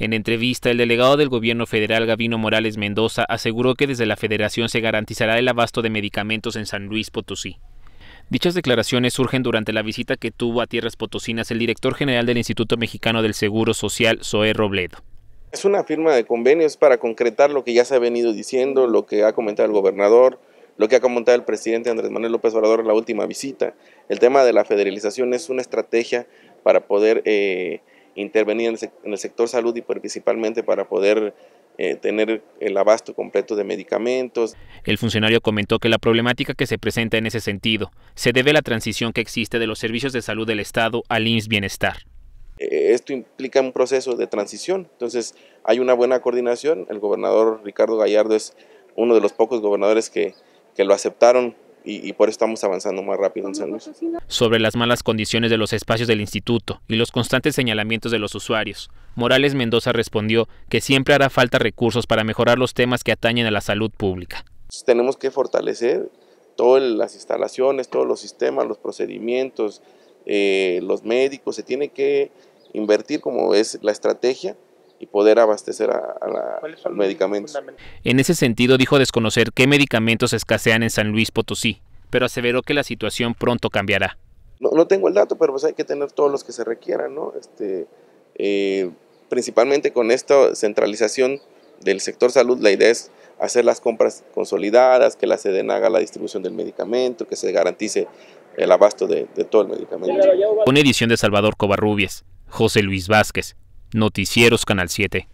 En entrevista, el delegado del gobierno federal Gavino Morales Mendoza aseguró que desde la federación se garantizará el abasto de medicamentos en San Luis Potosí. Dichas declaraciones surgen durante la visita que tuvo a Tierras Potosinas el director general del Instituto Mexicano del Seguro Social, Zoé Robledo. Es una firma de convenios para concretar lo que ya se ha venido diciendo, lo que ha comentado el gobernador, lo que ha comentado el presidente Andrés Manuel López Obrador en la última visita. El tema de la federalización es una estrategia para poder eh, intervenir en el, sector salud y principalmente para poder eh, tener el abasto completo de medicamentos. El funcionario comentó que la problemática que se presenta en ese sentido se debe a la transición que existe de los servicios de salud del Estado al INS Bienestar. Eh, esto implica un proceso de transición, entonces hay una buena coordinación. El gobernador Ricardo Gallardo es uno de los pocos gobernadores que, que lo aceptaron y, por eso estamos avanzando más rápido en San Sobre las malas condiciones de los espacios del instituto y los constantes señalamientos de los usuarios, Morales Mendoza respondió que siempre hará falta recursos para mejorar los temas que atañen a la salud pública. Tenemos que fortalecer todas las instalaciones, todos los sistemas, los procedimientos, eh, los médicos, se tiene que invertir como es la estrategia y poder abastecer a, los medicamentos. En ese sentido, dijo desconocer qué medicamentos escasean en San Luis Potosí, pero aseveró que la situación pronto cambiará. No, tengo el dato, pero pues hay que tener todos los que se requieran, Este, eh, principalmente con esta centralización del sector salud, la idea es hacer las compras consolidadas, que la SEDEN haga la distribución del medicamento, que se garantice el abasto de, todo el medicamento. Una edición de Salvador Covarrubias, José Luis Vázquez, Noticieros Canal 7.